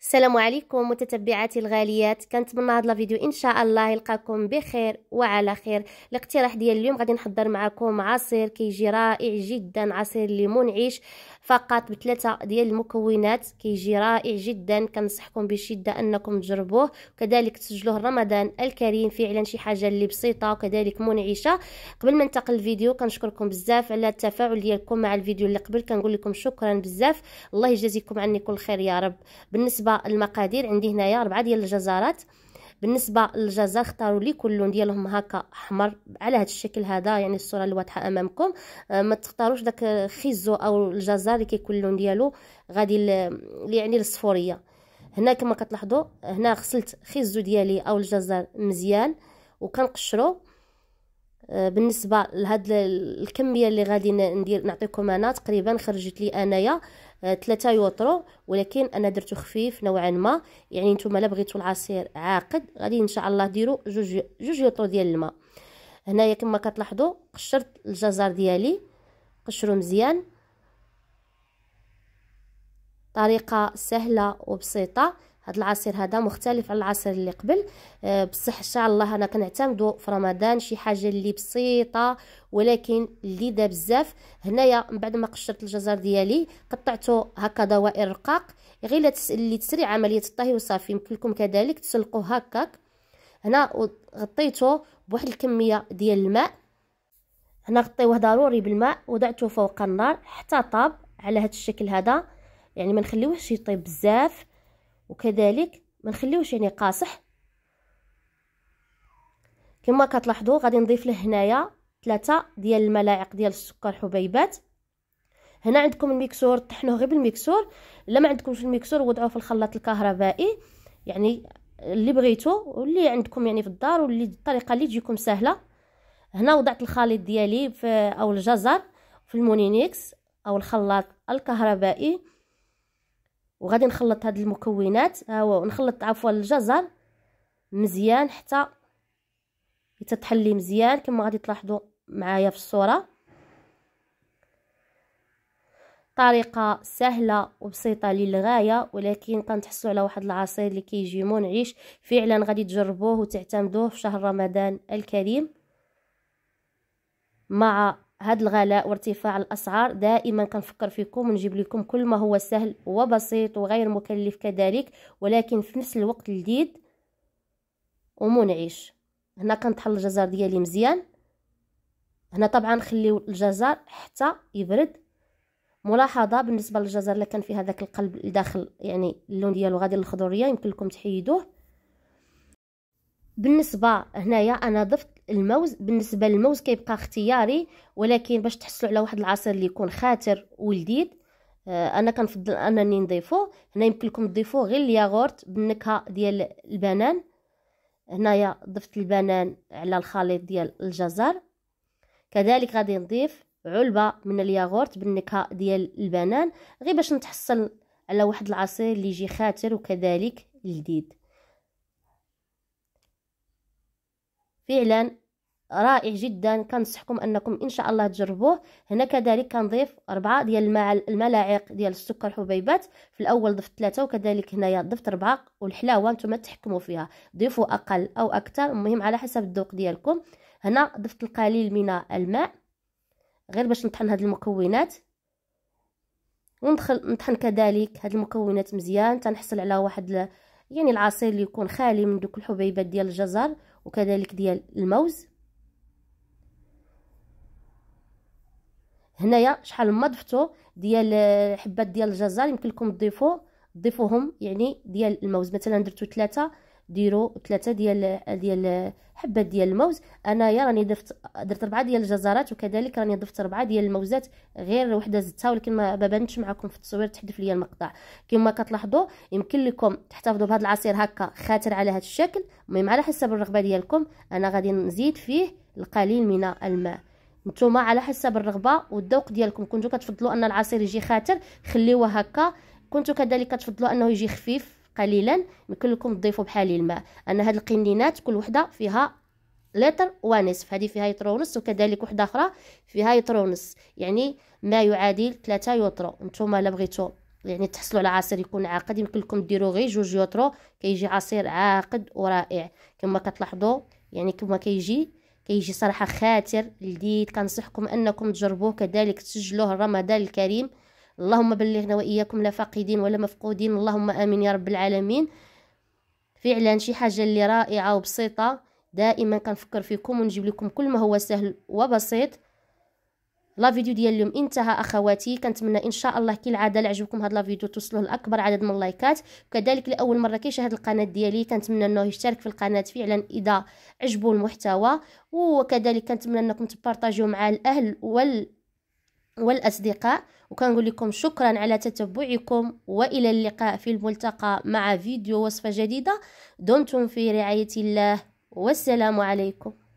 السلام عليكم متتبعاتي الغاليات كنتمنى هذا الفيديو ان شاء الله يلقاكم بخير وعلى خير الاقتراح ديال اليوم غادي نحضر معكم عصير كيجي رائع جدا عصير ليمون عيش فقط بثلاثه ديال المكونات كيجي رائع جدا كنصحكم بشده انكم تجربوه كذلك تسجلوه رمضان الكريم فعلا شي حاجه اللي بسيطه وكذلك منعشه قبل ما ننتقل الفيديو كنشكركم بزاف على التفاعل ديالكم مع الفيديو اللي قبل كنقول لكم شكرا بزاف الله يجازيكم عني كل خير يا رب بالنسبه بالنسبه للمقادير عندي هنايا ربعه ديال الجزرات بالنسبه للجزر اختاروا لي كل لون ديالهم هكا احمر على هذا الشكل هذا يعني الصوره الواضحه امامكم آه، ما تختاروش داك خيزو او الجزر اللي كيكون اللون ديالو غادي يعني الصفوريه هنا كما كتلاحظوا هنا غسلت خيزو ديالي او الجزر مزيان وكنقشرو بالنسبه لهاد الكميه اللي غادي ندير نعطيكم انا تقريبا خرجت لي انايا 3 آه، يوترو ولكن انا درتو خفيف نوعا ما يعني نتوما الا بغيتو العصير عاقد غادي ان شاء الله ديروا جوج جوج يوترو ديال الماء هنايا كما كتلاحظوا قشرت الجزر ديالي قشرو مزيان طريقه سهله وبسيطه هاد العصير هذا مختلف على العصير اللي قبل أه بصح ان شاء الله انا كنعتمدو في رمضان شي حاجه اللي بسيطه ولكن لذيذه بزاف هنايا من بعد ما قشرت الجزر ديالي قطعته هكا دوائر رقاق غير اللي تسري عمليه الطهي وصافي يمكن لكم كذلك تسلقوه هكاك هنا غطيته بواحد الكميه ديال الماء هنا غطيوه ضروري بالماء وضعته فوق النار حتى طاب على هذا الشكل هذا يعني ما نخليوهش يطيب بزاف وكذلك ما نخليوش يعني قاصح كما كتلاحظوا غادي نضيف له هنايا ثلاثة ديال الملاعق ديال السكر حبيبات هنا عندكم الميكسور طحنوه غير بالميكسور الا ما عندكمش الميكسور وضعوه في الخلاط الكهربائي يعني اللي بغيتو واللي عندكم يعني في الدار واللي الطريقه اللي تجيكم سهله هنا وضعت الخليط ديالي في او الجزر في المونينيكس او الخلاط الكهربائي وغادي نخلط هاد المكونات ها هو نخلط عفوا الجزر مزيان حتى يتطحلي لي مزيان كما غادي تلاحظوا معايا في الصوره طريقه سهله وبسيطه للغايه ولكن كنتحسوا على واحد العصير اللي كيجي منعش فعلا غادي تجربوه وتعتمدوه في شهر رمضان الكريم مع هذا الغلاء وارتفاع الاسعار دائما كنفكر فيكم ونجيب لكم كل ما هو سهل وبسيط وغير مكلف كذلك ولكن في نفس الوقت لذيذ ومنعش هنا كنطحن الجزر ديالي مزيان هنا طبعا نخليو الجزر حتى يبرد ملاحظه بالنسبه للجزر اللي كان فيه هذاك القلب الداخل يعني اللون ديالو غادي للخضوريه يمكن لكم تحيدوه بالنسبه هنايا انا ضفت الموز بالنسبه للموز كيبقى اختياري ولكن باش تحصلوا على واحد العصير اللي يكون خاتر ولذيذ آه، انا كنفضل انني نضيفو هنا يمكن لكم تضيفوا غير الياغورت بالنكهه ديال البنان هنايا ضفت البنان على الخليط ديال الجزر كذلك غادي نضيف علبه من الياغورت بالنكهه ديال البنان غير باش نتحصل على واحد العصير اللي يجي خاتر وكذلك لذيذ فعلا رائع جدا كنصحكم انكم ان شاء الله تجربوه هنا كذلك كنضيف أربعة ديال الملاعق ديال السكر حبيبات في الاول ضفت ثلاثة وكذلك هنايا ضفت أربعة والحلاوه نتوما تحكموا فيها ضيفوا اقل او اكثر المهم على حسب الذوق ديالكم هنا ضفت القليل من الماء غير باش نطحن هاد المكونات وندخل نطحن كذلك هاد المكونات مزيان تنحصل على واحد يعني العصير اللي يكون خالي من دوك الحبيبات ديال الجزر وكذلك ديال الموز هنايا شحال ما ضفتو ديال حبات ديال الجزر يمكن لكم تضيفوا تضيفوهم يعني ديال الموز مثلا درتو ثلاثه ديروا ثلاثه ديال ديال حبات ديال الموز انايا راني درت درت ربعه ديال الجزرات وكذلك راني ضفت ربعه ديال الموزات غير وحده زدتها ولكن ما بانتش معكم في التصوير تحذف ليا المقطع كما كتلاحظوا يمكن لكم تحتفظوا بهذا العصير هكا خاتر على هذا الشكل المهم على حسب الرغبه ديالكم انا غادي نزيد فيه القليل من الماء نتوما على حسب الرغبه والذوق ديالكم كنتو كتفضلوا ان العصير يجي خاتر خليوه هكا كنتو كذلك كتفضلوا انه يجي خفيف قليلا يمكن لكم تضيفوا بحال الماء ان هاد القنينات كل وحده فيها لتر ونصف هذه فيها يتر ونص وكذلك وحده اخرى فيها يتر ونص يعني ما يعادل 3 يوترو نتوما الا بغيتو يعني تحصلوا على عصير يكون عاقد يمكن لكم ديروا غير جوج يوترو كيجي عصير عاقد ورائع كما كتلاحظوا يعني كما كيجي كيجي صراحه خاتر لذيذ كنصحكم انكم تجربوه كذلك تسجلوه رمضان الكريم اللهم بلغنا وإياكم لا فاقدين ولا مفقودين اللهم آمين يا رب العالمين فعلا شي حاجة اللي رائعة وبسيطة دائما كنفكر فيكم ونجيب لكم كل ما هو سهل وبسيط لا فيديو ديال اليوم انتهى اخواتي كنتمنى ان شاء الله كالعاده لعجبكم هاد لا فيديو توصلوه لاكبر عدد من اللايكات وكذلك لاول مره كيشاهد القناه ديالي كنتمنى انه يشترك في القناه فعلا اذا عجبو المحتوى وكذلك كنتمنى انكم تبارطاجيو مع الاهل وال والاصدقاء وكنقول لكم شكرا على تتبعكم والى اللقاء في الملتقى مع فيديو وصفه جديده دمتم في رعايه الله والسلام عليكم